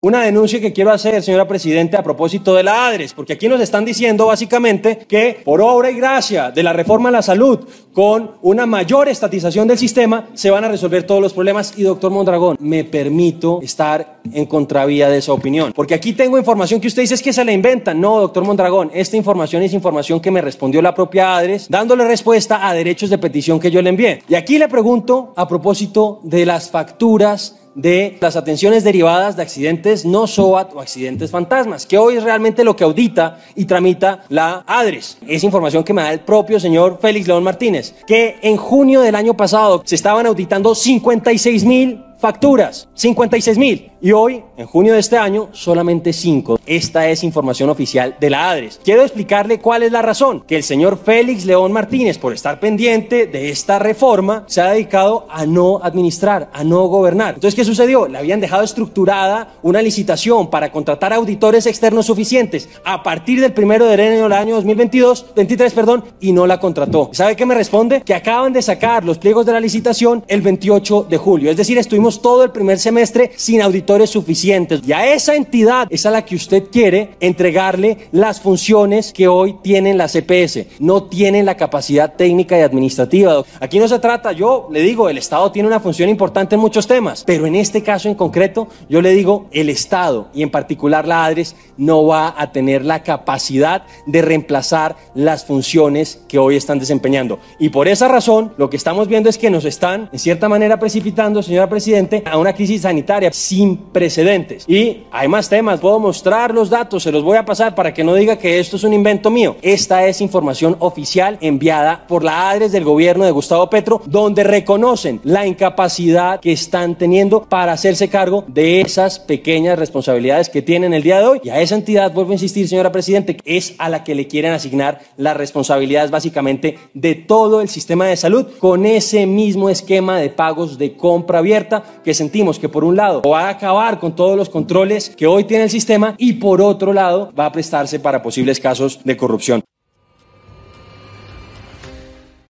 Una denuncia que quiero hacer, señora presidenta, a propósito de la ADRES, porque aquí nos están diciendo básicamente que por obra y gracia de la reforma a la salud, con una mayor estatización del sistema, se van a resolver todos los problemas. Y doctor Mondragón, me permito estar en contravía de esa opinión, porque aquí tengo información que usted dice que se la inventan. No, doctor Mondragón, esta información es información que me respondió la propia ADRES, dándole respuesta a derechos de petición que yo le envié. Y aquí le pregunto a propósito de las facturas de las atenciones derivadas de accidentes no SOAT o accidentes fantasmas, que hoy es realmente lo que audita y tramita la ADRES. Es información que me da el propio señor Félix León Martínez, que en junio del año pasado se estaban auditando 56 mil facturas, 56 mil. Y hoy, en junio de este año, solamente 5. Esta es información oficial de la ADRES. Quiero explicarle cuál es la razón. Que el señor Félix León Martínez, por estar pendiente de esta reforma, se ha dedicado a no administrar, a no gobernar. Entonces, ¿qué sucedió? Le habían dejado estructurada una licitación para contratar auditores externos suficientes a partir del primero de enero del año 2022, 23, perdón, y no la contrató. ¿Sabe qué me responde? Que acaban de sacar los pliegos de la licitación el 28 de julio. Es decir, estuvimos todo el primer semestre sin auditores suficientes. Y a esa entidad es a la que usted quiere entregarle las funciones que hoy tienen las CPS. No tienen la capacidad técnica y administrativa. Aquí no se trata, yo le digo, el Estado tiene una función importante en muchos temas, pero en este caso en concreto, yo le digo, el Estado y en particular la ADRES no va a tener la capacidad de reemplazar las funciones que hoy están desempeñando. Y por esa razón, lo que estamos viendo es que nos están, en cierta manera, precipitando, señora Presidenta, a una crisis sanitaria sin precedentes. Y hay más temas, puedo mostrar los datos, se los voy a pasar para que no diga que esto es un invento mío. Esta es información oficial enviada por la ADRES del gobierno de Gustavo Petro, donde reconocen la incapacidad que están teniendo para hacerse cargo de esas pequeñas responsabilidades que tienen el día de hoy. Y a esa entidad, vuelvo a insistir, señora Presidente, es a la que le quieren asignar las responsabilidades básicamente de todo el sistema de salud con ese mismo esquema de pagos de compra abierta que sentimos que por un lado va a acabar con todos los controles que hoy tiene el sistema y por otro lado va a prestarse para posibles casos de corrupción.